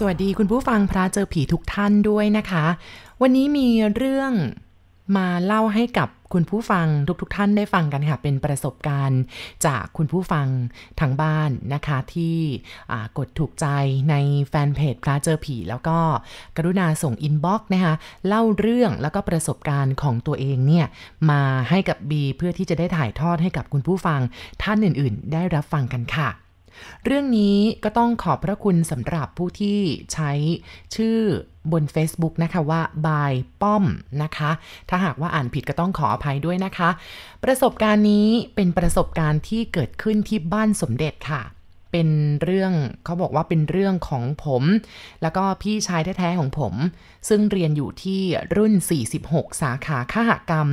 สวัสดี คุณผู้ฟังพระเจอผีทุกท่านด้วยนะคะ วันนี้มีเรื่องมาเล่าให้กับคุณผู้ฟังทุก ๆทท่านได้ฟังกันค่ะ เป็นประสบการณ์จากคุณผู้ฟังทางบ้านนะคะที่กดถูกใจในแฟนเพจพระเจอผีแล้วก็กรุณาส่งอินบ็อกซ์นะคะเล่าเรื่องแล้วก็ประสบการณ์ของตัวเองเนี่ยมาให้กับบีเพื่อที่จะได้ถ่ายทอดให้กับคุณผู้ฟังท่านอื่นๆ ได้รับฟังกันค่ะเรื่องนี้ก็ต้องขอบพระคุณสำหรับผู้ที่ใช้ชื่อบน Facebook นะคะ ว่าบายป้อมนะคะ ถ้าหากว่าอ่านผิดก็ต้องขออภัยด้วยนะคะ ประสบการณ์นี้เป็นประสบการณ์ที่เกิดขึ้นที่บ้านสมเด็จค่ะ เป็นเรื่องเขาบอกว่าเป็นเรื่องของผม แล้วก็พี่ชายแท้ๆของผม ซึ่งเรียนอยู่ที่รุ่น 46 สาขาขหกรรม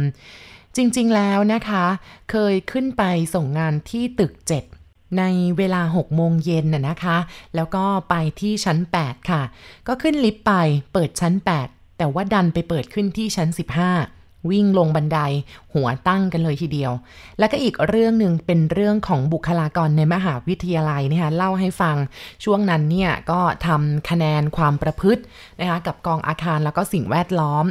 จริงๆ แล้วนะคะ เคยขึ้นไปส่งงานที่ตึก 7ในเวลา6โมงเย็นน่ะนะคะ แล้วก็ไปที่ชั้น 8 ค่ะ ก็ขึ้นลิฟต์ไปเปิดชั้น 8 แต่ว่าดันไปเปิดขึ้นที่ชั้น 15 วิ่งลงบันได หัวตั้งกันเลยทีเดียว แล้วก็อีกเรื่องหนึ่งเป็นเรื่องของบุคลากรในมหาวิทยาลัยนะคะ เล่าให้ฟัง ช่วงนั้นเนี่ยก็ทำคะแนนความประพฤตินะคะกับกองอาคารแล้วก็สิ่งแวดล้อม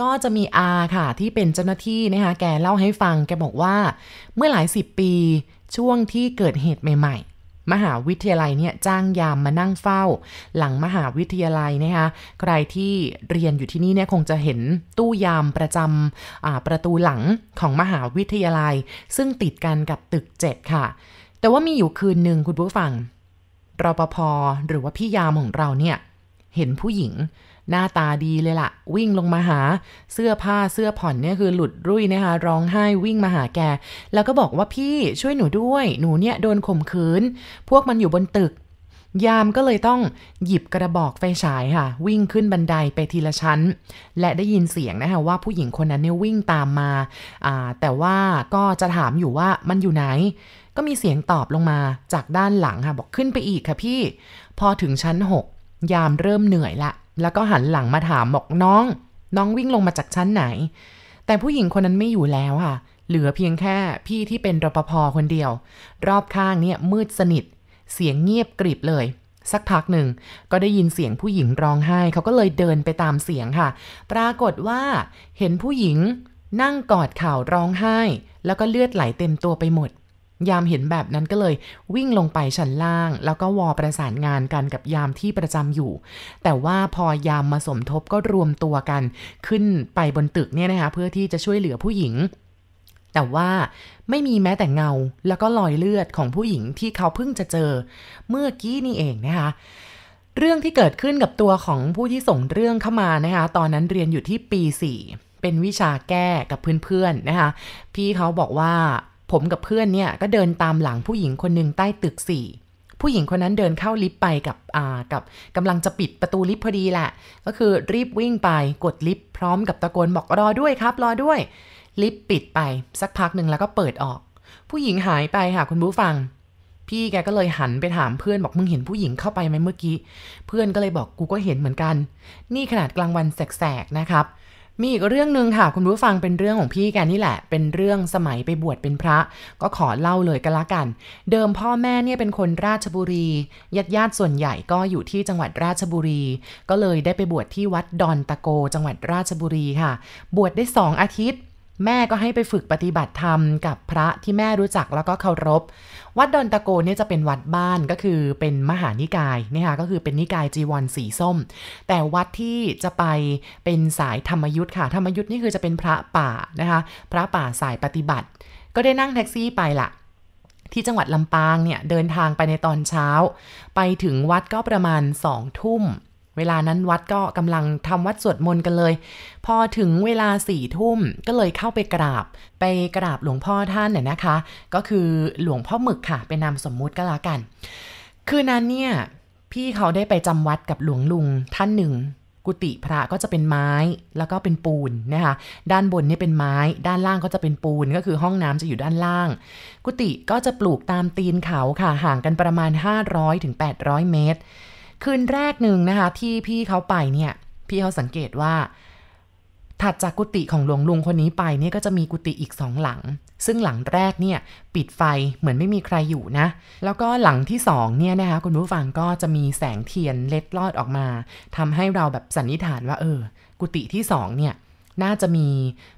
ก็จะมีอาค่ะที่เป็นเจ้าหน้าที่นะคะ แกเล่าให้ฟัง แกบอกว่า เมื่อหลายสิบปีช่วงที่เกิดเหตุใหม่ ๆ มหาวิทยาลัยเนี่ยจ้างยามมานั่งเฝ้า หลังมหาวิทยาลัยนะคะใครที่เรียนอยู่ที่นี่เนี่ย คงจะเห็นตู้ยามประจำประตูหลังของมหาวิทยาลัย ซึ่งติดกันกับตึก 7 ค่ะ แต่ว่ามีอยู่คืนหนึ่งคุณผู้ฟังรปภหรือว่าพี่ยามของเราเนี่ย เห็นผู้หญิงหน้าตาดีเลยละ่ะวิ่งลงมาหาเสื้อผ้าเสื้อผ่อนเนี่ยคือหลุดรุ่ยนะคะร้องไห้วิ่งมาหาแกแล้วก็บอกว่าพี่ช่วยหนูด้วย หนูเนี่ยโดนข่มขืน พวกมันอยู่บนตึก ยามก็เลยต้องหยิบกระบอกไฟฉายค่ะวิ่งขึ้นบันไดไปทีละชั้น และได้ยินเสียงนะคะว่าผู้หญิงคนนั้นเนี่ยวิ่งตามมาแต่ว่าก็จะถามอยู่ว่ามันอยู่ไหน ก็มีเสียงตอบลงมาจากด้านหลังค่ะบอกขึ้นไปอีกค่ะพี่ พอถึงชั้น 6ยามเริ่มเหนื่อยละ แล้วก็หันหลังมาถามบอกน้อง น้องวิ่งลงมาจากชั้นไหน แต่ผู้หญิงคนนั้นไม่อยู่แล้วค่ะ เหลือเพียงแค่พี่ที่เป็นรปภคนเดียว รอบข้างเนี่ยมืดสนิท เสียงเงียบกริบเลย สักพักหนึ่งก็ได้ยินเสียงผู้หญิงร้องไห้ เขาก็เลยเดินไปตามเสียงค่ะ ปรากฏว่า เห็นผู้หญิงนั่งกอดเข่าร้องไห้ แล้วก็เลือดไหลเต็มตัวไปหมดยามเห็นแบบนั้นก็เลยวิ่งลงไปชั้นล่าง แล้วก็วอประสานงานกันกับยามที่ประจำอยู่ แต่ว่าพอยามมาสมทบก็รวมตัวกัน ขึ้นไปบนตึกเนี่ยนะคะเพื่อที่จะช่วยเหลือผู้หญิง แต่ว่าไม่มีแม้แต่เงา แล้วก็รอยเลือดของผู้หญิงที่เขาเพิ่งจะเจอ เมื่อกี้นี่เอง นะคะ เรื่องที่เกิดขึ้นกับตัวของผู้ที่ส่งเรื่องเข้ามานะคะตอนนั้นเรียนอยู่ที่ปี4เป็นวิชาแก้กับเพื่อนๆนะคะพี่เขาบอกว่าผมกับเพื่อนเนี่ย ก็เดินตามหลังผู้หญิงคนหนึ่งใต้ตึกสี่ ผู้หญิงคนนั้นเดินเข้าลิฟต์ไปกับอ่ากับกำลังจะปิดประตูลิฟต์พอดีแหละ ก็คือรีบวิ่งไปกดลิฟต์พร้อมกับตะโกนบอกรอด้วยครับ รอด้วย ลิฟต์ปิดไป สักพักหนึ่งแล้วก็เปิดออก ผู้หญิงหายไปค่ะคุณผู้ฟัง พี่แกก็เลยหันไปถามเพื่อนบอกมึงเห็นผู้หญิงเข้าไปไหมเมื่อกี้ เพื่อนก็เลยบอกกูก็เห็นเหมือนกันนี่ขนาดกลางวันแสกๆนะครับมีอีกเรื่องหนึ่งค่ะ คุณผู้ฟังเป็นเรื่องของพี่แกนี่แหละ เป็นเรื่องสมัยไปบวชเป็นพระ ก็ขอเล่าเลยก็แล้วกัน เดิมพ่อแม่เนี่ย เป็นคนราชบุรีญาติญาติส่วนใหญ่ก็อยู่ที่จังหวัดราชบุรี ก็เลยได้ไปบวชที่วัดดอนตะโกจังหวัดราชบุรีค่ะ บวชได้สองอาทิตย์แม่ก็ให้ไปฝึกปฏิบัติธรรมกับพระที่แม่รู้จักแล้วก็เคารพ วัดดอนตะโกเนี่ยจะเป็นวัดบ้านก็คือเป็นมหานิกายนะคะก็คือเป็นนิกาย จีวรสีส้ม แต่วัดที่จะไปเป็นสายธรรมยุทธ์ค่ะ ธรรมยุทธ์นี่คือจะเป็นพระป่านะคะ พระป่าสายปฏิบัติ ก็ได้นั่งแท็กซี่ไปละที่จังหวัดลำปางเนี่ยเดินทางไปในตอนเช้า ไปถึงวัดก็ประมาณสองทุ่มเวลานั้นวัดก็กำลังทำวัดสวดมนต์กันเลย พอถึงเวลาสี่ทุ่มก็เลยเข้าไปกราบ ไปกราบหลวงพ่อท่านเนี่ยนะคะ ก็คือหลวงพ่อหมึกค่ะเป็นนามสมมุติก็แล้วกัน คืนนั้นเนี่ยพี่เขาได้ไปจำวัดกับหลวงลุงท่านหนึ่ง กุฏิพระก็จะเป็นไม้แล้วก็เป็นปูนนะคะด้านบนนี่เป็นไม้ด้านล่างก็จะเป็นปูนก็คือห้องน้ำจะอยู่ด้านล่าง กุฏิก็จะปลูกตามตีนเขาค่ะ ห่างกันประมาณ 500-800 เมตรคืนแรกหนึ่งนะคะที่พี่เขาไปเนี่ย พี่เขาสังเกตว่า ถัดจากกุฏิของหลวงลุงคนนี้ไปเนี่ยก็จะมีกุฏิอีกสองหลัง ซึ่งหลังแรกเนี่ย ปิดไฟเหมือนไม่มีใครอยู่นะแล้วก็หลังที่สองเนี่ยนะคะคุณผู้ฟังก็จะมีแสงเทียนเล็ดลอดออกมา ทำให้เราแบบสันนิษฐานว่าเออ กุฏิที่สองเนี่ยน่าจะมี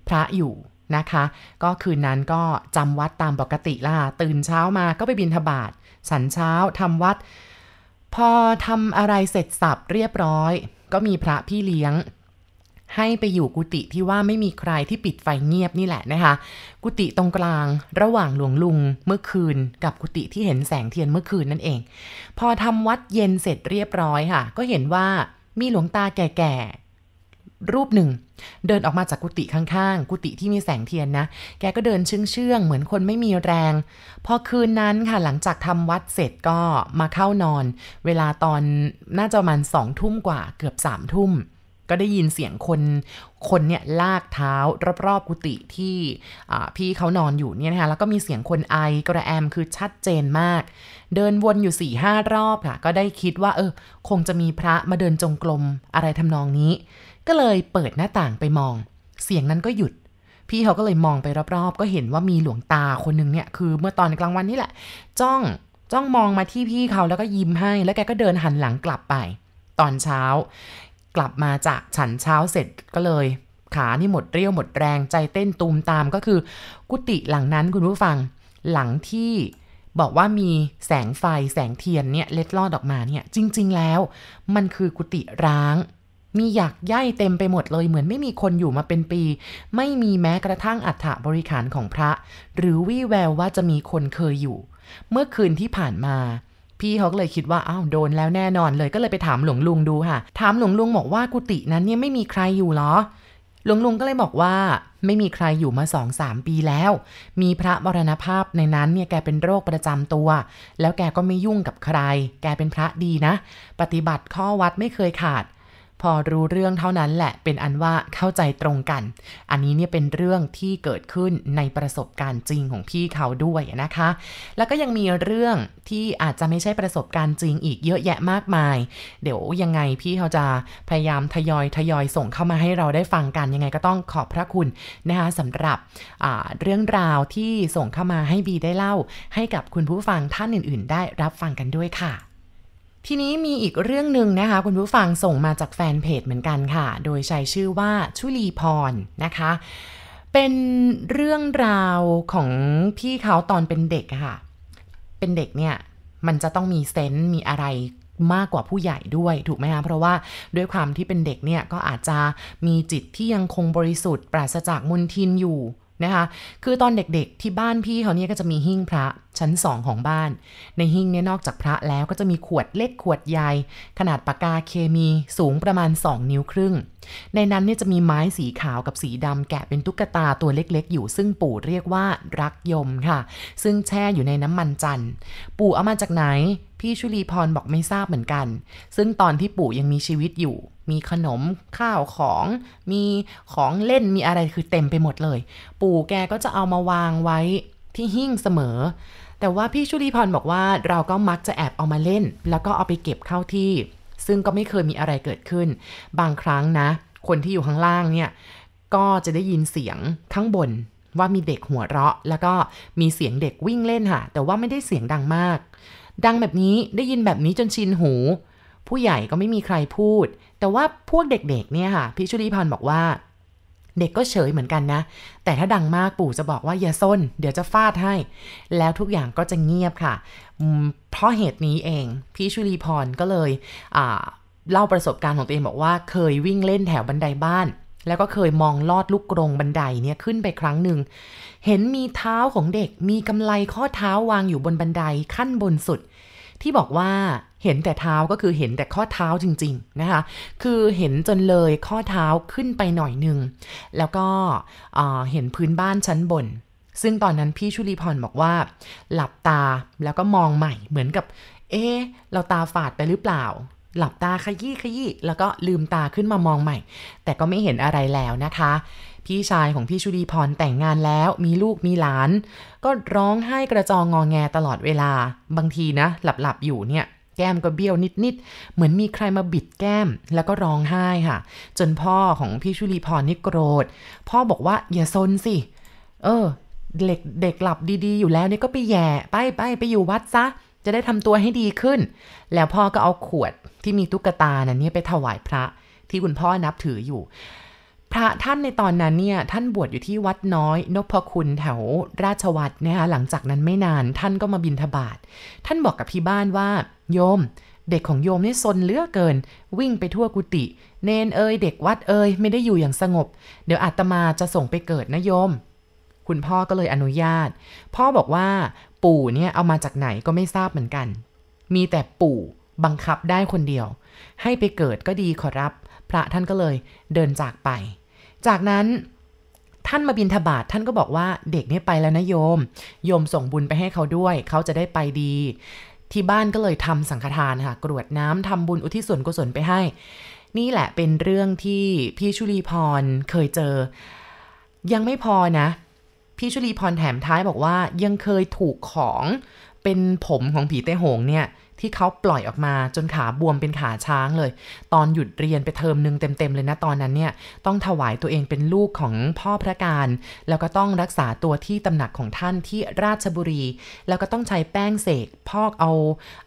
พระอยู่นะคะ ก็คืนนั้นก็จำวัดตามปกติล่ะตื่นเช้ามาก็ไปบินทบาทฉันเช้าทำวัดพอทำอะไรเสร็จสับเรียบร้อย ก็มีพระพี่เลี้ยง ให้ไปอยู่กุฏิที่ว่าไม่มีใครที่ปิดไฟเงียบนี่แหละนะคะ กุฏิตรงกลางระหว่างหลวงลุงเมื่อคืน กับกุฏิที่เห็นแสงเทียนเมื่อคืนนั่นเอง พอทำวัดเย็นเสร็จเรียบร้อยค่ะ ก็เห็นว่ามีหลวงตาแก่ๆรูปหนึ่ง เดินออกมาจากกุฏิข้างๆ กุฏิที่มีแสงเทียนนะ แกก็เดินเชื่องเชื่องเหมือนคนไม่มีแรง พอคืนนั้นค่ะหลังจากทำวัดเสร็จก็มาเข้านอน เวลาตอนน่าจะมันสองทุ่มกว่าเกือบสามทุ่ม ก็ได้ยินเสียงคนคนเนี่ยลากเท้ารอบๆกุฏิที่พี่เขานอนอยู่เนี่ยนะคะ แล้วก็มีเสียงคนไอกระแอมคือชัดเจนมาก เดินวนอยู่4ี่ห้ารอบค่ะก็ได้คิดว่าเออคงจะมีพระมาเดินจงกรมอะไรทำนองนี้ก็เลยเปิดหน้าต่างไปมอง เสียงนั้นก็หยุด พี่เขาก็เลยมองไปรอบๆ ก็เห็นว่ามีหลวงตาคนหนึ่งเนี่ย คือเมื่อตอนกลางวันนี่แหละจ้อง จ้องมองมาที่พี่เขาแล้วก็ยิ้มให้ แล้วแกก็เดินหันหลังกลับไป ตอนเช้า กลับมาจากฉันเช้าเสร็จก็เลย ขานี่หมดเรี่ยวหมดแรงใจเต้นตูมตามก็คือกุฏิหลังนั้นคุณผู้ฟังหลังที่บอกว่ามีแสงไฟแสงเทียนเนี่ยเล็ดลอดออกมาเนี่ยจริง ๆ แล้ว มันคือกุฏิร้างมีอยากย่ายเต็มไปหมดเลยเหมือนไม่มีคนอยู่มาเป็นปี ไม่มีแม้กระทั่งอัฐบริขารของพระ หรือวี่แววว่าจะมีคนเคยอยู่ เมื่อคืนที่ผ่านมา พี่เขาเลยคิดว่าอ้าวโดนแล้วแน่นอนเลยก็เลยไปถามหลวงลุงดูค่ะ ถามหลวงลุงบอกว่ากุฏินั้นเนี่ยไม่มีใครอยู่หรอ หลวงลุงก็เลยบอกว่า ไม่มีใครอยู่มาสองสามปีแล้ว มีพระบรณภาพในนั้น เนี่ยแกเป็นโรคประจำตัว แล้วแกก็ไม่ยุ่งกับใคร แกเป็นพระดีนะ ปฏิบัติข้อวัดไม่เคยขาดพอรู้เรื่องเท่านั้นแหละเป็นอันว่าเข้าใจตรงกัน อันนี้เนี่ยเป็นเรื่องที่เกิดขึ้นในประสบการณ์จริงของพี่เขาด้วยนะคะ แล้วก็ยังมีเรื่องที่อาจจะไม่ใช่ประสบการณ์จริงอีกเยอะแยะมากมาย เดี๋ยวยังไงพี่เขาจะพยายามทยอยทยอยส่งเข้ามาให้เราได้ฟังกันยังไงก็ต้องขอบพระคุณนะคะสำหรับเรื่องราวที่ส่งเข้ามาให้บีได้เล่า ให้กับคุณผู้ฟังท่านอื่น ๆ ได้รับฟังกันด้วยค่ะทีนี้มีอีกเรื่องหนึ่งนะคะคุณผู้ฟังส่งมาจากแฟนเพจเหมือนกันค่ะ โดยใช้ชื่อว่าชุลีพรนะคะ เป็นเรื่องราวของพี่เขาตอนเป็นเด็กค่ะ เป็นเด็กเนี่ยมันจะต้องมีเซนต์มีอะไรมากกว่าผู้ใหญ่ด้วยถูกไหมคะเพราะว่าด้วยความที่เป็นเด็กเนี่ยก็อาจจะมีจิตที่ยังคงบริสุทธิ์ปราศจากมลทินอยู่นะคะ คือตอนเด็กๆที่บ้านพี่เขาเนี่ยก็จะมีหิ้งพระชั้นสองของบ้าน ในหิ้งเนี่ยนอกจากพระแล้วก็จะมีขวดเล็กขวดใหญ่ขนาดปากกาเคมีสูงประมาณ 2 นิ้วครึ่ง ในนั้นเนี่ยจะมีไม้สีขาวกับสีดำแกะเป็นตุ๊กตาตัวเล็กๆ อยู่ ซึ่งปู่เรียกว่ารักยมค่ะ ซึ่งแช่อยู่ในน้ำมันจันทร์ ปู่เอามาจากไหน พี่ชุลีพรบอกไม่ทราบเหมือนกัน ซึ่งตอนที่ปู่ยังมีชีวิตอยู่ มีขนมข้าวของมีของเล่นมีอะไรคือเต็มไปหมดเลยปู่แกก็จะเอามาวางไว้ที่หิ้งเสมอแต่ว่าพี่ชุลีพรบอกว่าเราก็มักจะแอบเอามาเล่น แล้วก็เอาไปเก็บเข้าที่ ซึ่งก็ไม่เคยมีอะไรเกิดขึ้น บางครั้งนะ คนที่อยู่ข้างล่างเนี่ยก็จะได้ยินเสียงข้างบน ว่ามีเด็กหัวเราะ แล้วก็มีเสียงเด็กวิ่งเล่นค่ะ แต่ว่าไม่ได้เสียงดังมาก ดังแบบนี้ได้ยินแบบนี้จนชินหู ผู้ใหญ่ก็ไม่มีใครพูด แต่ว่าพวกเด็กๆเนี่ยค่ะพี่ชุลีพรบอกว่าเด็กก็เฉยเหมือนกันนะ แต่ถ้าดังมากปู่จะบอกว่า อย่าซนเดี๋ยวจะฟาดให้ แล้วทุกอย่างก็จะเงียบค่ะ เพราะเหตุนี้เอง พี่ชุลีพรก็เลยเล่าประสบการณ์ของตัวเองบอกว่าเคยวิ่งเล่นแถวบันไดบ้าน แล้วก็เคยมองลอดลูกกรงบันไดเนี่ยขึ้นไปครั้งหนึ่ง เห็นมีเท้าของเด็กมีกำไลข้อเท้าวางอยู่บนบันไดขั้นบนสุด ที่บอกว่าเห็นแต่เท้าก็คือเห็นแต่ข้อเท้าจริงๆ นะคะ คือเห็นจนเลยข้อเท้าขึ้นไปหน่อยหนึ่ง แล้วก็เห็นพื้นบ้านชั้นบน ซึ่งตอนนั้นพี่ชุลีพรบอกว่าหลับตาแล้วก็มองใหม่ เหมือนกับเอ๊เราตาฝาดไปหรือเปล่า หลับตาขยี้ขยี้แล้วก็ลืมตาขึ้นมามองใหม่ แต่ก็ไม่เห็นอะไรแล้วนะคะ พี่ชายของพี่ชุลีพรแต่งงานแล้วมีลูกมีหลาน ก็ร้องไห้กระจองงองแงตลอดเวลา บางทีนะหลับๆอยู่เนี่ยแก้มก็เบี้ยวนิดๆ เหมือนมีใครมาบิดแก้มแล้วก็ร้องไห้ค่ะ จนพ่อของพี่ชุลีพรนี่โกรธ พ่อบอกว่าอย่าซนสิ เออ เด็กเด็กหลับดีๆอยู่แล้วเนี่ยก็ไปแย่ไปไปไปอยู่วัดซะ จะได้ทำตัวให้ดีขึ้น แล้วพ่อก็เอาขวดที่มีตุ๊กตา นันนี่ไปถวายพระ ที่คุณพ่อนับถืออยู่พระท่านในตอนนั้นเนี่ยท่านบวชอยู่ที่วัดน้อย นพคุณแถว ราชวัตรนะคะหลังจากนั้นไม่นาน ท่านก็มาบินทบาทท่านบอกกับพี่บ้านว่า โยม เด็กของโยมนี่ซนเลือกเกิน วิ่งไปทั่วกุฏิเนนเอย เด็กวัดเอย ไม่ได้อยู่อย่างสงบ เดี๋ยวอาตมาจะส่งไปเกิดนะโยม คุณพ่อก็เลยอนุญาตพ่อบอกว่าปู่เนี่ยเอามาจากไหนก็ไม่ทราบเหมือนกัน มีแต่ปู่บังคับได้คนเดียวให้ไปเกิดก็ดีขอรับ พระท่านก็เลยเดินจากไปจากนั้นท่านมาบินทบาท ท่านก็บอกว่าเด็กนี่ไปแล้วนะโยม โยมส่งบุญไปให้เขาด้วย เขาจะได้ไปดี ที่บ้านก็เลยทำสังฆทานค่ะ กรวดน้ำทำบุญอุทิศส่วนกุศลไปให้ นี่แหละเป็นเรื่องที่พี่ชุลีพรเคยเจอ ยังไม่พอนะพี่ชลีพรแถมท้ายบอกว่ายังเคยถูกของเป็นผมของผีเต้หงเนี่ยที่เขาปล่อยออกมาจนขาบวมเป็นขาช้างเลย ตอนหยุดเรียนไปเทอมนึงเต็มๆเลยนะตอนนั้นเนี่ยต้องถวายตัวเองเป็นลูกของพ่อพระการแล้วก็ต้องรักษาตัวที่ตำหนักของท่านที่ราชบุรี แล้วก็ต้องใช้แป้งเสกพอกเอา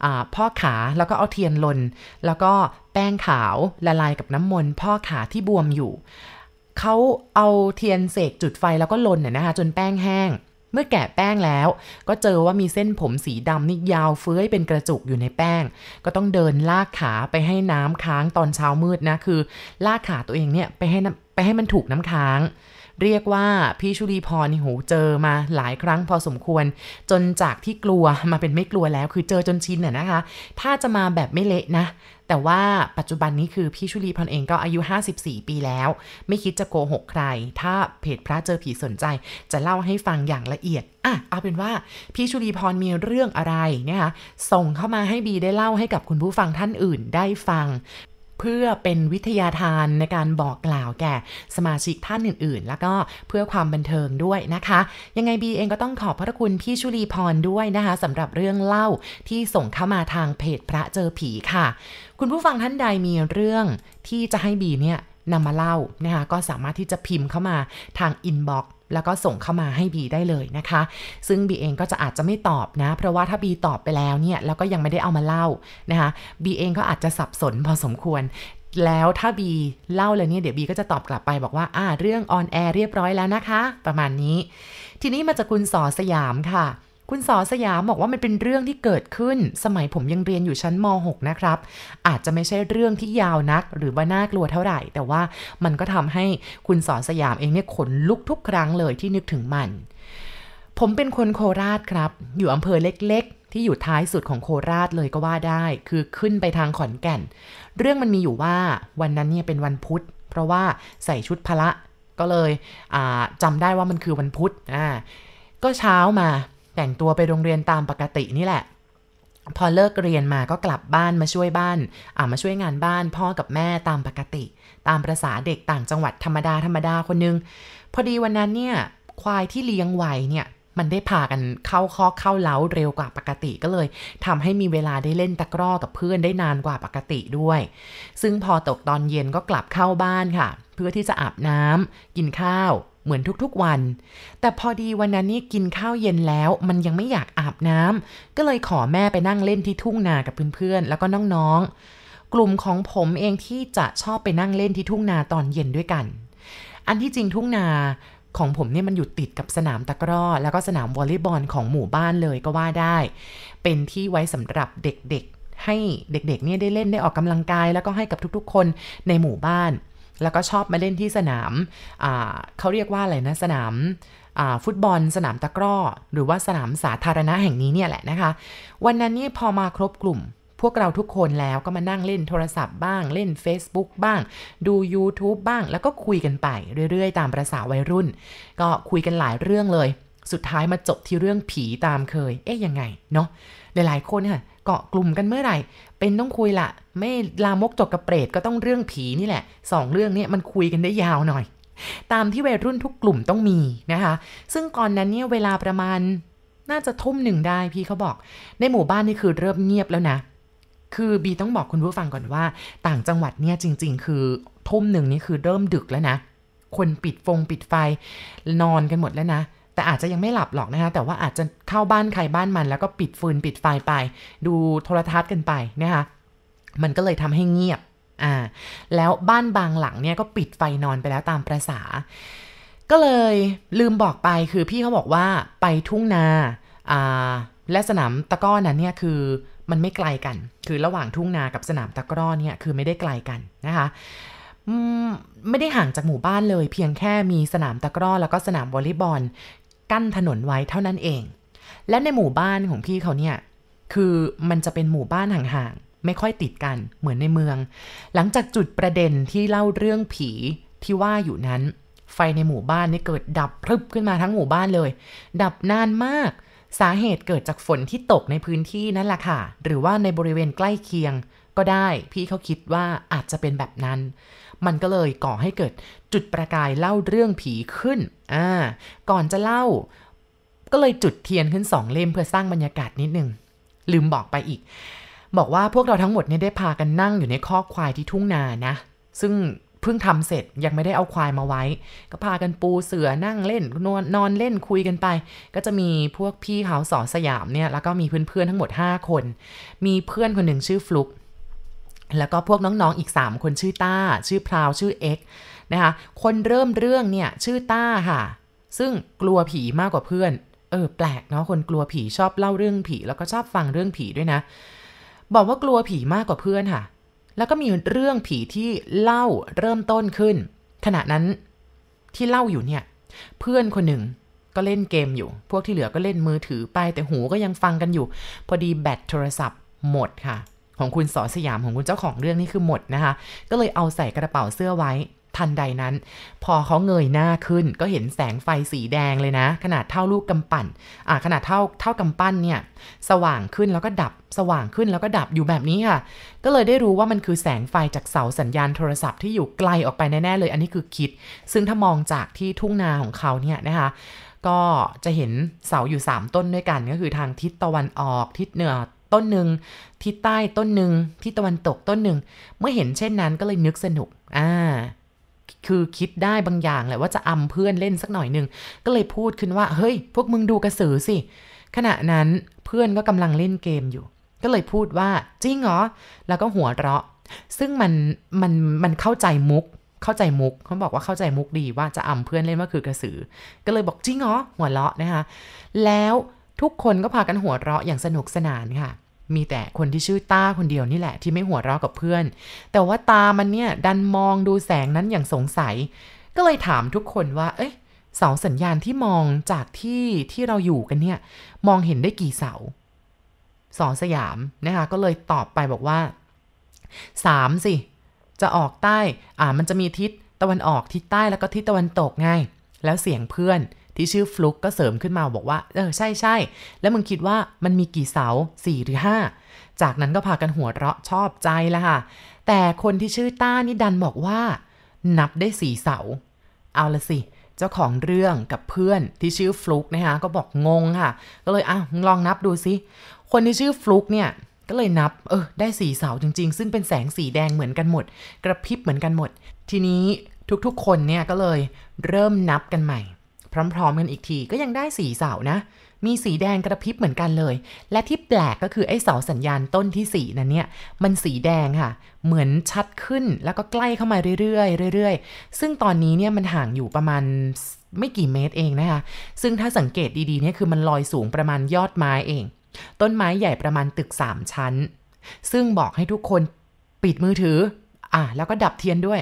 อาพ่อขาแล้วก็เอาเทียนลน แล้วก็แป้งขาวละลายกับน้ำมนต์พ่อขาที่บวมอยู่เขาเอาเทียนเสกจุดไฟแล้วก็ลนเนี่ยนะคะจนแป้งแห้ง เมื่อแกะแป้งแล้ว ก็เจอว่ามีเส้นผมสีดำนี่ยาวเฟื้อยเป็นกระจุกอยู่ในแป้ง ก็ต้องเดินลากขาไปให้น้ำค้างตอนเช้ามืดนะ คือลากขาตัวเองเนี่ยไปให้ไปให้มันถูกน้ำค้างเรียกว่าพี่ชุลีพรนี่หูเจอมาหลายครั้งพอสมควร จนจากที่กลัวมาเป็นไม่กลัวแล้วคือเจอจนชินน่ะนะคะ ถ้าจะมาแบบไม่เละนะ แต่ว่าปัจจุบันนี้คือพี่ชุลีพรเองก็อายุ 54 ปีแล้ว ไม่คิดจะโกหกใคร ถ้าเพจพระเจอผีสนใจจะเล่าให้ฟังอย่างละเอียดอ่ะเอาเป็นว่าพี่ชุลีพรมีเรื่องอะไรเนี่ยคะส่งเข้ามาให้บีได้เล่าให้กับคุณผู้ฟังท่านอื่นได้ฟังเพื่อเป็นวิทยาทานในการบอกกล่าวแก่ สมาชิกท่านอื่น ๆ แล้วก็เพื่อความบันเทิงด้วยนะคะ ยังไงบีเองก็ต้องขอบพระคุณพี่ชุลีพรด้วยนะคะสำหรับเรื่องเล่าที่ส่งเข้ามาทางเพจพระเจอผีค่ะ คุณผู้ฟังท่านใดมีเรื่องที่จะให้บีเนี่ยนำมาเล่านะคะก็สามารถที่จะพิมพ์เข้ามาทางอินบ็อกซ์แล้วก็ส่งเข้ามาให้บีได้เลยนะคะ ซึ่งบีเองก็จะอาจจะไม่ตอบนะ เพราะว่าถ้าบีตอบไปแล้วเนี่ยแล้วก็ยังไม่ได้เอามาเล่านะคะบีเองก็อาจจะสับสนพอสมควร แล้วถ้าบีเล่าแล้วเนี่ย เดี๋ยวบีก็จะตอบกลับไปบอกว่าอ่าเรื่องออนแอร์เรียบร้อยแล้วนะคะ ประมาณนี้ ทีนี้มาจากคุณสอสยามค่ะคุณสอสยามบอกว่ามันเป็นเรื่องที่เกิดขึ้น สมัยผมยังเรียนอยู่ชั้นม .6 นะครับ อาจจะไม่ใช่เรื่องที่ยาวนักหรือว่าน่ากลัวเท่าไหร่ แต่ว่ามันก็ทำให้คุณสอสยามเองเนี่ยขนลุกทุกครั้งเลยที่นึกถึงมัน ผมเป็นคนโคราชครับ อยู่อำเภอเล็ก ๆ ที่อยู่ท้ายสุดของโคราชเลยก็ว่าได้คือขึ้นไปทางขอนแก่น เรื่องมันมีอยู่ว่าวันนั้นเนี่ยเป็นวันพุธ เพราะว่าใส่ชุดพละก็เลยจำได้ว่ามันคือวันพุธอ่าก็เช้ามาแต่งตัวไปโรงเรียนตามปกตินี่แหละ พอเลิกเรียนมาก็กลับบ้านมาช่วยบ้าน อ่ามาช่วยงานบ้านพ่อกับแม่ตามปกติ ตามประษาเด็กต่างจังหวัดธรรมดา ธรรมดาคนนึง พอดีวันนั้นเนี่ยควายที่เลี้ยงไว้เนี่ย มันได้พากันเข้าคอกเข้าเล้าเร็วกว่าปกติก็เลย ทำให้มีเวลาได้เล่นตะกร้อกับเพื่อนได้นานกว่าปกติด้วย ซึ่งพอตกตอนเย็นก็กลับเข้าบ้านค่ะ เพื่อที่จะอาบน้ำกินข้าวเหมือนทุกๆ วัน แต่พอดีวันนั้นนี่กินข้าวเย็นแล้วมันยังไม่อยากอาบน้ำก็เลยขอแม่ไปนั่งเล่นที่ทุ่งนา กับเพื่อนๆ แล้วก็น้องๆ กลุ่มของผมเองที่จะชอบไปนั่งเล่นที่ทุ่งนาตอนเย็นด้วยกัน อันที่จริงทุ่งนาของผมเนี่ยมันอยู่ติดกับสนามตะกร้อ แล้วก็สนามวอลเลย์บอลของหมู่บ้านเลยก็ว่าได้ เป็นที่ไว้สำหรับเด็กๆ ให้เด็กๆเนี่ยได้เล่นได้ออกกำลังกาย แล้วก็ให้กับทุกๆ คนในหมู่บ้านแล้วก็ชอบมาเล่นที่สนาม เขาเรียกว่าอะไรนะ สนามฟุตบอล สนามตะกร้อ หรือว่าสนามสาธารณะแห่งนี้เนี่ยแหละนะคะ วันนั้นนี่พอมาครบกลุ่ม พวกเราทุกคนแล้วก็มานั่งเล่นโทรศัพท์บ้างเล่น Facebook บ้าง ดู YouTube บ้าง แล้วก็คุยกันไปเรื่อยๆ ตามประษาวัยรุ่น ก็คุยกันหลายเรื่องเลย สุดท้ายมาจบที่เรื่องผีตามเคย เอ๊ะยังไงเนาะหลาย ๆคนค่ะเกาะกลุ่มกันเมื่อไหร่ เป็นต้องคุยละ ไม่ลามกจกกระเปรตก็ต้องเรื่องผีนี่แหละ สองเรื่องนี้มันคุยกันได้ยาวหน่อย ตามที่วัยรุ่นทุกกลุ่มต้องมีนะคะ ซึ่งก่อนนั้นเนี่ยเวลาประมาณน่าจะทุ่มหนึ่งได้ พี่เขาบอก ในหมู่บ้านนี่คือเริ่มเงียบแล้วนะ คือบีต้องบอกคุณผู้ฟังก่อนว่า ต่างจังหวัดเนี่ยจริง ๆ คือทุ่มหนึ่งนี่คือเริ่มดึกแล้วนะ คนปิดฟงปิดไฟนอนกันหมดแล้วนะแต่อาจจะยังไม่หลับหรอกนะคะ แต่ว่าอาจจะเข้าบ้านใครบ้านมัน แล้วก็ปิดฟืนปิดไฟไปดูโทรทัศน์กันไปนะคะมันก็เลยทำให้เงียบอ่าแล้วบ้านบางหลังเนี่ยก็ปิดไฟนอนไปแล้วตามประษาก็เลยลืมบอกไปคือพี่เขาบอกว่าไปทุ่งนาอ่าและสนามตะก้อนั้นเนี่ยคือมันไม่ไกลกัน คือระหว่างทุ่งนากับสนามตะกร้อเนี่ยคือไม่ได้ไกลกันนะคะไม่ได้ห่างจากหมู่บ้านเลย เพียงแค่มีสนามตะกร้อ แล้วก็สนามวอลเลย์บอลกั้นถนนไว้เท่านั้นเอง และในหมู่บ้านของพี่เขาเนี่ย คือมันจะเป็นหมู่บ้านห่าง ๆ ไม่ค่อยติดกันเหมือนในเมือง หลังจากจุดประเด็นที่เล่าเรื่องผีที่ว่าอยู่นั้น ไฟในหมู่บ้านนี่เกิดดับ พรึบขึ้นมาทั้งหมู่บ้านเลย ดับนานมากสาเหตุเกิดจากฝนที่ตกในพื้นที่นั่นแหละค่ะ หรือว่าในบริเวณใกล้เคียงก็ได้พี่เขาคิดว่าอาจจะเป็นแบบนั้น มันก็เลยก่อให้เกิดจุดประกายเล่าเรื่องผีขึ้นอ่าก่อนจะเล่า ก็เลยจุดเทียนขึ้นสองเล่มเพื่อสร้างบรรยากาศนิดนึง ลืมบอกไปอีก บอกว่าพวกเราทั้งหมดเนี่ยได้พากันนั่งอยู่ในคอกควายที่ทุ่งนานะ ซึ่งเพิ่งทำเสร็จยังไม่ได้เอาควายมาไว้ ก็พากันปูเสือนั่งเล่นนอนนอนเล่นคุยกันไป ก็จะมีพวกพี่เขาสอสยามเนี่ย แล้วก็มีเพื่อนๆทั้งหมด 5 คน มีเพื่อนคนหนึ่งชื่อฟลุกแล้วก็พวกน้องๆอีก 3 คนชื่อต้า ชื่อพราวชื่อเอ็กนะคะคนเริ่มเรื่องเนี่ยชื่อต้าค่ะ ซึ่งกลัวผีมากกว่าเพื่อน เออแปลกเนาะคนกลัวผีชอบเล่าเรื่องผีแล้วก็ชอบฟังเรื่องผีด้วยนะ บอกว่ากลัวผีมากกว่าเพื่อนค่ะแล้วก็มีเรื่องผีที่เล่าเริ่มต้นขึ้น ขณะนั้นที่เล่าอยู่เนี่ยเพื่อนคนหนึ่งก็เล่นเกมอยู่ พวกที่เหลือก็เล่นมือถือไปแต่หูก็ยังฟังกันอยู่ พอดีแบตโทรศัพท์ หมดค่ะ ของคุณสอสยามของคุณเจ้าของเรื่องนี่คือหมดนะคะ ก็เลยเอาใส่กระเป๋าเสื้อไว้ทันใดนั้นพอเขาเงยหน้าขึ้นก็เห็นแสงไฟสีแดงเลยนะ ขนาดเท่าลูกกำปั่นอ่า ขนาดเท่าเท่ากำปั้นเนี่ยสว่างขึ้นแล้วก็ดับสว่างขึ้นแล้วก็ดับอยู่แบบนี้ค่ะ ก็เลยได้รู้ว่ามันคือแสงไฟจากเสาสัญญาณโทรศัพท์ที่อยู่ไกลออกไปแน่ๆเลยอันนี้คือคิด ซึ่งถ้ามองจากที่ทุ่งนาของเขาเนี่ยนะคะ ก็จะเห็นเสาอยู่3ต้นด้วยกันก็คือทางทิศตะวันออก ทิศเหนือต้นหนึ่งทิศใต้ต้นหนึ่งทิศตะวันตกต้นหนึ่งเมื่อเห็นเช่นนั้นก็เลยนึกสนุกอ่าคือคิดได้บางอย่างแหละว่าจะอำเพื่อนเล่นสักหน่อยหนึ่ง ก็เลยพูดขึ้นว่า เฮ้ยพวกมึงดูกระสือสิ ขณะนั้นเพื่อนก็กำลังเล่นเกมอยู่ ก็เลยพูดว่าจริงเหรอแล้วก็หัวเราะ ซึ่งมันมันมันเข้าใจมุกเข้าใจมุก เขาบอกว่าเข้าใจมุกดีว่าจะอำเพื่อนเล่นว่าคือกระสือ ก็เลยบอกจริงเหรอหัวเราะนะคะแล้วทุกคนก็พากันหัวเราะอย่างสนุกสนานค่ะมีแต่คนที่ชื่อตาคนเดียวนี่แหละ ที่ไม่หัวเราะกับเพื่อน แต่ว่าตามันเนี่ยดันมองดูแสงนั้นอย่างสงสัย ก็เลยถามทุกคนว่า เอ๊ะเสาสัญญาณที่มองจากที่ที่เราอยู่กันเนี่ยมองเห็นได้กี่เสาสอนสยามนะคะ ก็เลยตอบไปบอกว่า 3 สิ จะออกใต้ อ่ามันจะมีทิศตะวันออกทิศใต้ แล้วก็ทิศตะวันตกไง แล้วเสียงเพื่อนที่ชื่อฟลุกก็เสริมขึ้นมาบอกว่าเออใช่ใช่แล้วมึงคิดว่ามันมีกี่เสา4หรือ5จากนั้นก็พากันหัวเราะชอบใจแล้วค่ะ แต่คนที่ชื่อต้านี่ดันบอกว่า นับได้สี่เสา เอาละสิ เจ้าของเรื่องกับเพื่อนที่ชื่อฟลุกนะคะก็บอกงงค่ะ ก็เลยอ่ะลองนับดูสิคนที่ชื่อฟลุกเนี่ย ก็เลยนับเออได้สีเสาจริงๆ ซึ่งเป็นแสงสีแดงเหมือนกันหมด กระพริบเหมือนกันหมด ทีนี้ทุกๆคนเนี่ยก็เลยเริ่มนับกันใหม่พร้อม ๆ กันอีกทีก็ยังได้สีเสานะ มีสีแดงกระพริบเหมือนกันเลย และที่แปลกก็คือ ไอ้เสาสัญญาณต้นที่4นั่นเนี่ยมันสีแดงค่ะ เหมือนชัดขึ้นแล้วก็ใกล้เข้ามาเรื่อยๆเรื่อยๆ ซึ่งตอนนี้เนี่ยมันห่างอยู่ประมาณไม่กี่เมตรเองนะคะ ซึ่งถ้าสังเกตดีๆเนี่ยคือมันลอยสูงประมาณยอดไม้เอง ต้นไม้ใหญ่ประมาณตึก 3 ชั้น ซึ่งบอกให้ทุกคนปิดมือถือ อ่ะแล้วก็ดับเทียนด้วย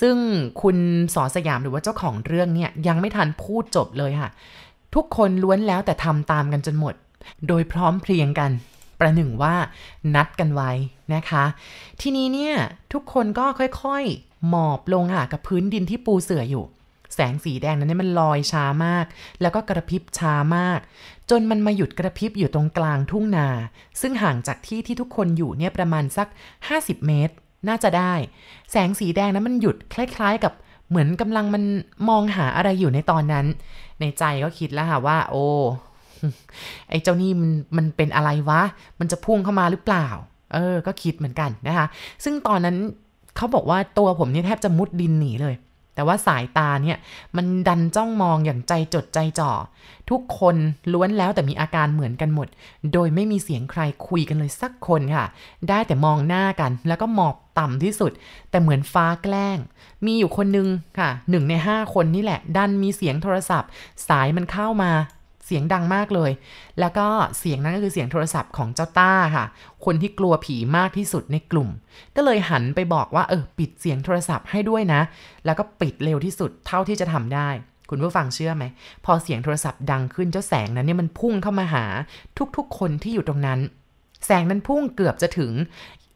ซึ่งคุณสอสยามหรือว่าเจ้าของเรื่องเนี่ยยังไม่ทันพูดจบเลยค่ะ ทุกคนล้วนแล้วแต่ทำตามกันจนหมดโดยพร้อมเพรียงกันประหนึ่งว่านัดกันไว้นะคะ ทีนี้เนี่ยทุกคนก็ค่อยๆหมอบลงค่ะกับพื้นดินที่ปูเสื่ออยู่ แสงสีแดงนั้นมันลอยช้ามาก แล้วก็กระพริบช้ามาก จนมันมาหยุดกระพริบอยู่ตรงกลางทุ่งนา ซึ่งห่างจากที่ที่ทุกคนอยู่เนี่ยประมาณสัก 50 เมตรน่าจะได้ แสงสีแดงนั้นมันหยุดคล้ายๆ กับเหมือนกำลังมันมองหาอะไรอยู่ในตอนนั้น ในใจก็คิดแล้วค่ะว่า โอ้ ไอ้เจ้านี่มันมันเป็นอะไรวะ มันจะพุ่งเข้ามาหรือเปล่า เออ ก็คิดเหมือนกันนะคะ ซึ่งตอนนั้นเขาบอกว่าตัวผมนี่แทบจะมุดดินหนีเลยแต่ว่าสายตาเนี่ย มันดันจ้องมองอย่างใจจดใจจ่อ ทุกคนล้วนแล้วแต่มีอาการเหมือนกันหมด โดยไม่มีเสียงใครคุยกันเลยสักคนค่ะ ได้แต่มองหน้ากัน แล้วก็หมอบต่ำที่สุด แต่เหมือนฟ้าแกล้ง มีอยู่คนนึงค่ะหนึ่งในห้าคนนี่แหละ ดันมีเสียงโทรศัพท์ สายมันเข้ามาเสียง ดังมากเลย แล้วก็เสียงนั้นก็คือเสียงโทรศัพท์ของเจ้าต้าค่ะ คนที่กลัวผีมากที่สุดในกลุ่ม ก็เลยหันไปบอกว่าเออปิดเสียงโทรศัพท์ให้ด้วยนะ แล้วก็ปิดเร็วที่สุดเท่าที่จะทำได้ คุณผู้ฟังเชื่อไหม พอเสียงโทรศัพท์ดังขึ้นเจ้าแสงนั้นเนี่ยมันพุ่งเข้ามาหาทุกๆ คนที่อยู่ตรงนั้น แสงนั้นพุ่งเกือบจะถึง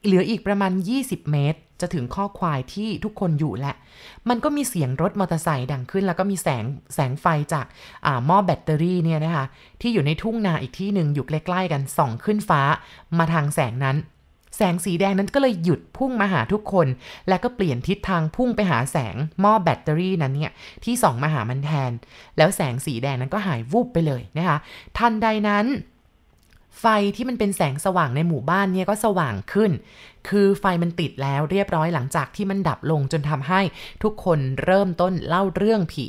เหลืออีกประมาณ 20 เมตรจะถึงข้อควายที่ทุกคนอยู่แหละ มันก็มีเสียงรถมอเตอร์ไซค์ดังขึ้น แล้วก็มีแสง แสงไฟจากหม้อแบตเตอรี่เนี่ยนะคะที่อยู่ในทุ่งนาอีกที่หนึ่งอยู่ใกล้ๆกันส่องขึ้นฟ้า มาทางแสงนั้น แสงสีแดงนั้นก็เลยหยุดพุ่งมาหาทุกคน และก็เปลี่ยนทิศทางพุ่งไปหาแสงหม้อแบตเตอรี่นั้นเนี่ย ที่ส่องมาหามันแทน แล้วแสงสีแดงนั้นก็หายวูบไปเลยนะคะทันใดนั้นไฟที่มันเป็นแสงสว่างในหมู่บ้านเนี่ยก็สว่างขึ้น คือไฟมันติดแล้วเรียบร้อยหลังจากที่มันดับลงจนทำให้ทุกคนเริ่มต้นเล่าเรื่องผี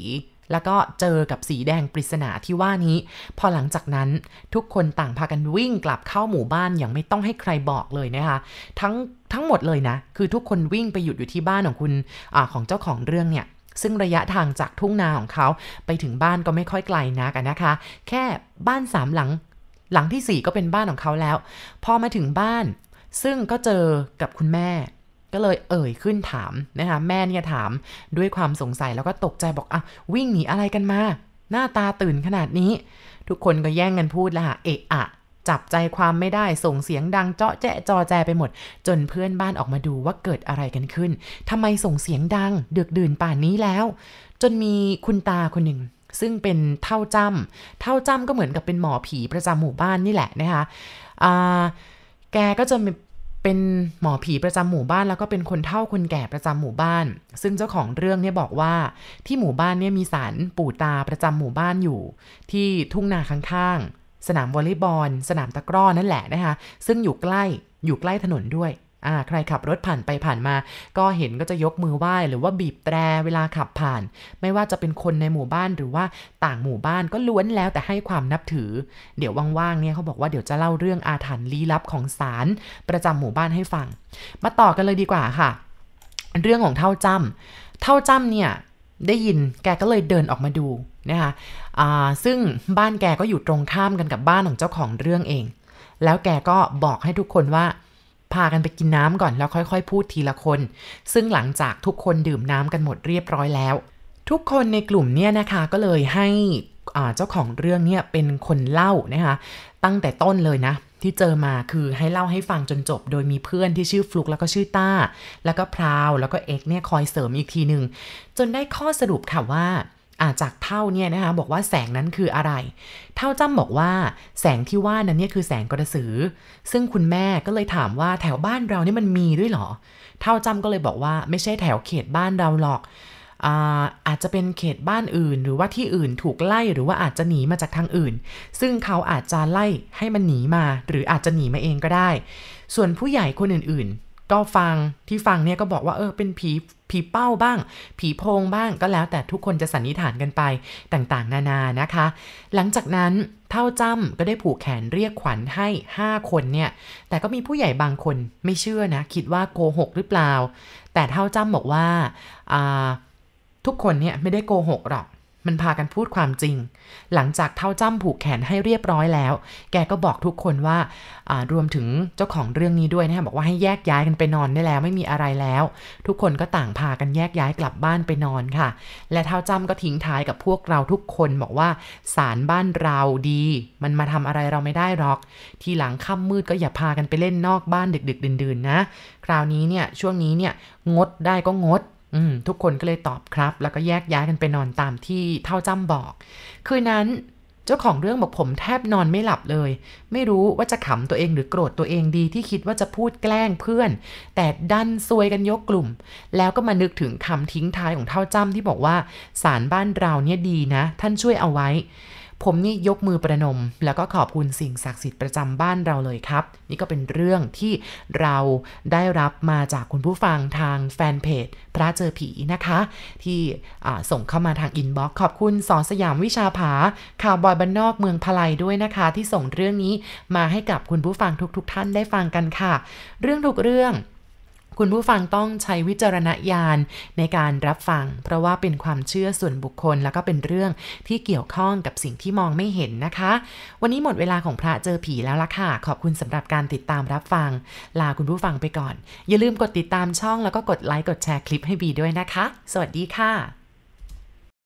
แล้วก็เจอกับสีแดงปริศนาที่ว่านี้ พอหลังจากนั้นทุกคนต่างพากันวิ่งกลับเข้าหมู่บ้าน อย่างไม่ต้องให้ใครบอกเลยนะคะ ทั้งทั้งหมดเลยนะ คือทุกคนวิ่งไปหยุดอยู่ที่บ้านของคุณอของเจ้าของเรื่องเนี่ย ซึ่งระยะทางจากทุ่งนาของเขาไปถึงบ้านก็ไม่ค่อยไกลนักนะคะ แค่บ้านสามหลังหลังที่4ก็เป็นบ้านของเขาแล้วพอมาถึงบ้าน ซึ่งก็เจอกับคุณแม่ ก็เลยเอ่ยขึ้นถามนะคะแม่เนี่ยถามด้วยความสงสัยแล้วก็ตกใจบอกอ่ะวิ่งหนีอะไรกันมา หน้าตาตื่นขนาดนี้ ทุกคนก็แย่งกันพูดละเอะ อะ จับใจความไม่ได้ส่งเสียงดังเจาะแจ๊จอแจไปหมด จนเพื่อนบ้านออกมาดูว่าเกิดอะไรกันขึ้นทำไมส่งเสียงดังเดือดดื่นป่านนี้แล้ว จนมีคุณตาคนหนึ่งซึ่งเป็นเท่าจ้ำเท่าจ้ำก็เหมือนกับเป็นหมอผีประจำหมู่บ้านนี่แหละนะคะแกก็จะเป็นหมอผีประจำหมู่บ้านแล้วก็เป็นคนเท่าคนแก่ประจำหมู่บ้าน ซึ่งเจ้าของเรื่องเนี่ยบอกว่าที่หมู่บ้านเนี่ยมีศาลปู่ตาประจำหมู่บ้านอยู่ ที่ทุ่งนาข้างๆ สนามวอลเลย์บอล สนามตะกร้อนั่นแหละนะคะ ซึ่งอยู่ใกล้อยู่ใกล้ถนนด้วย่าใครขับรถผ่านไปผ่านมาก็เห็นก็จะยกมือไหว้หรือว่าบีบแตรเวลาขับผ่าน ไม่ว่าจะเป็นคนในหมู่บ้านหรือว่าต่างหมู่บ้านก็ล้วนแล้วแต่ให้ความนับถือ เดี๋ยวว่าง ๆ เนี่ยเขาบอกว่าเดี๋ยวจะเล่าเรื่องอาถรรพ์ลี้ลับของศาลประจำหมู่บ้านให้ฟัง มาต่อกันเลยดีกว่าค่ะ เรื่องของเท่าจำ้ำเท่าจ้ำเนี่ยได้ยินแกก็เลยเดินออกมาดูนะคะซึ่งบ้านแกก็อยู่ตรงข้ามกันกับบ้านของเจ้าของเรื่องเอง แล้วแกก็บอกให้ทุกคนว่าพากันไปกินน้ำก่อนแล้วค่อย ๆ พูดทีละคน ซึ่งหลังจากทุกคนดื่มน้ำกันหมดเรียบร้อยแล้ว ทุกคนในกลุ่มเนี่ยนะคะ ก็เลยให้เจ้าของเรื่องเนี่ยเป็นคนเล่านะคะ ตั้งแต่ต้นเลยนะ ที่เจอมาคือให้เล่าให้ฟังจนจบ โดยมีเพื่อนที่ชื่อฟลุกแล้วก็ชื่อต้า แล้วก็พราวแล้วก็เอ็กเนี่ยคอยเสริมอีกทีหนึ่ง จนได้ข้อสรุปค่ะว่าจากเท่าเนี่ยนะคะบอกว่าแสงนั้นคืออะไร เท่าจ้ำบอกว่าแสงที่ว่านั้นเนี่ยคือแสงกระสือ ซึ่งคุณแม่ก็เลยถามว่าแถวบ้านเราเนี่ยมันมีด้วยหรอ เท่าจ้ำก็เลยบอกว่าไม่ใช่แถวเขตบ้านเราหรอกอาอาจจะเป็นเขตบ้านอื่น หรือว่าที่อื่นถูกไล่หรือว่าอาจจะหนีมาจากทางอื่น ซึ่งเขาอาจจะไล่ให้มันหนีมาหรืออาจจะหนีมาเองก็ได้ ส่วนผู้ใหญ่คนอื่นก็ฟังที่ฟังเนี่ยก็บอกว่าเออเป็นผีผีเป้าบ้าง ผีโพงบ้างก็แล้ว แต่ทุกคนจะสันนิษฐานกันไปต่างๆ นานานะคะ หลังจากนั้นเท่าจ้ำก็ได้ผูกแขนเรียกขวัญให้ 5 คนเนี่ยแต่ก็มีผู้ใหญ่บางคนไม่เชื่อนะคิดว่าโกหกหรือเปล่า แต่เท่าจ้ำบอกว่าทุกคนเนี่ยไม่ได้โกหกหรอกมันพากันพูดความจริง หลังจากเท่าจ้ำผูกแขนให้เรียบร้อยแล้ว แกก็บอกทุกคนว่ารวมถึงเจ้าของเรื่องนี้ด้วยนะคะบอกว่าให้แยกย้ายกันไปนอนได้แล้วไม่มีอะไรแล้ว ทุกคนก็ต่างพากันแยกย้ายกลับบ้านไปนอนค่ะ และเท่าจ้ำก็ทิ้งท้ายกับพวกเราทุกคน บอกว่าสารบ้านเราดี มันมาทำอะไรเราไม่ได้หรอก ทีหลังค่ำมืดก็อย่าพากันไปเล่นนอกบ้านดึกๆดื่นๆนะ คราวนี้เนี่ยช่วงนี้เนี่ยงดได้ก็งดทุกคนก็เลยตอบครับ แล้วก็แยกย้ายกันไปนอนตามที่เท่าจ้ำบอก คืนนั้นเจ้าของเรื่องบอกผมแทบนอนไม่หลับเลย ไม่รู้ว่าจะขำตัวเองหรือโกรธตัวเองดีที่คิดว่าจะพูดแกล้งเพื่อน แต่ดันซวยกันยกกลุ่ม แล้วก็มานึกถึงคำทิ้งท้ายของเท่าจ้ำที่บอกว่าสารบ้านเราเนี่ยดีนะ ท่านช่วยเอาไว้ผมนี่ ยกมือประนม แล้วก็ขอบคุณสิ่งศักดิ์สิทธิ์ประจำบ้านเราเลยครับ นี่ก็เป็นเรื่องที่เราได้รับมาจากคุณผู้ฟังทางแฟนเพจพระเจอผีนะคะ ที่ส่งเข้ามาทางอินบ็อกซ์ขอบคุณสอนสยามวิชาผาข่าวบอยบานนอกเมืองพลายด้วยนะคะ ที่ส่งเรื่องนี้มาให้กับคุณผู้ฟังทุก ๆทท่านได้ฟังกันค่ะ เรื่องทุกเรื่องคุณผู้ฟังต้องใช้วิจารณญาณในการรับฟัง เพราะว่าเป็นความเชื่อส่วนบุคคล แล้วก็เป็นเรื่องที่เกี่ยวข้องกับสิ่งที่มองไม่เห็นนะคะ วันนี้หมดเวลาของพระเจอผีแล้วล่ะค่ะขอบคุณสำหรับการติดตามรับฟัง ลาคุณผู้ฟังไปก่อน อย่าลืมกดติดตามช่อง แล้วก็กดไลค์ กดแชร์คลิปให้บีด้วยนะคะ สวัสดีค่ะ